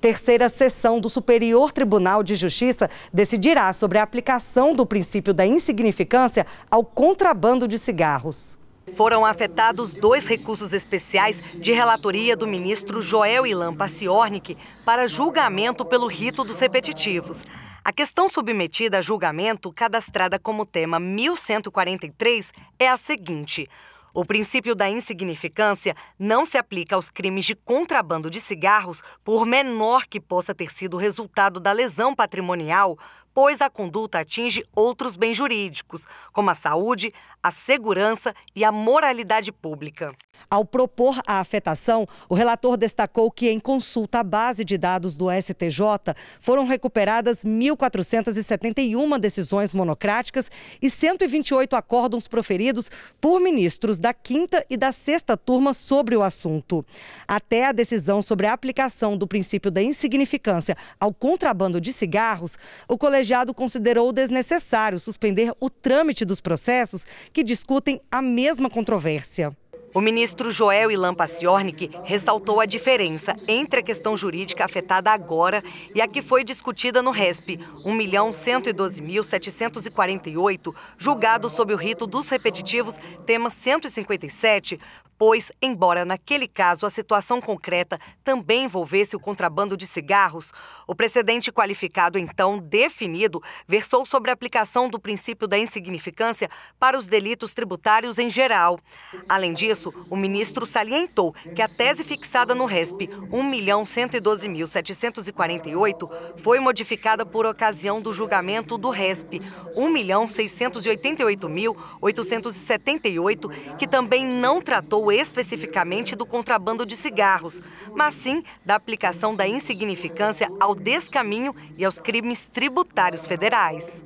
terceira sessão do Superior Tribunal de Justiça decidirá sobre a aplicação do princípio da insignificância ao contrabando de cigarros. Foram afetados dois recursos especiais de relatoria do ministro Joel Ilan Paciornik para julgamento pelo rito dos repetitivos. A questão submetida a julgamento, cadastrada como tema 1143, é a seguinte: o princípio da insignificância não se aplica aos crimes de contrabando de cigarros, por menor que possa ter sido o resultado da lesão patrimonial, pois a conduta atinge outros bens jurídicos, como a saúde, a segurança e a moralidade pública. Ao propor a afetação, o relator destacou que, em consulta à base de dados do STJ, foram recuperadas 1.471 decisões monocráticas e 128 acórdons proferidos por ministros da quinta e da sexta turma sobre o assunto. Até a decisão sobre a aplicação do princípio da insignificância ao contrabando de cigarros, o colegiado colegiado considerou desnecessário suspender o trâmite dos processos que discutem a mesma controvérsia. O ministro Joel Ilan Paciornik ressaltou a diferença entre a questão jurídica afetada agora e a que foi discutida no RESP, 1.112.748, julgado sob o rito dos repetitivos, tema 157, pois, embora naquele caso a situação concreta também envolvesse o contrabando de cigarros, o precedente qualificado então definido versou sobre a aplicação do princípio da insignificância para os delitos tributários em geral. Além disso, o ministro salientou que a tese fixada no RESP 1.112.748 foi modificada por ocasião do julgamento do RESP 1.688.878, que também não tratou especificamente do contrabando de cigarros, mas sim da aplicação da insignificância ao descaminho e aos crimes tributários federais.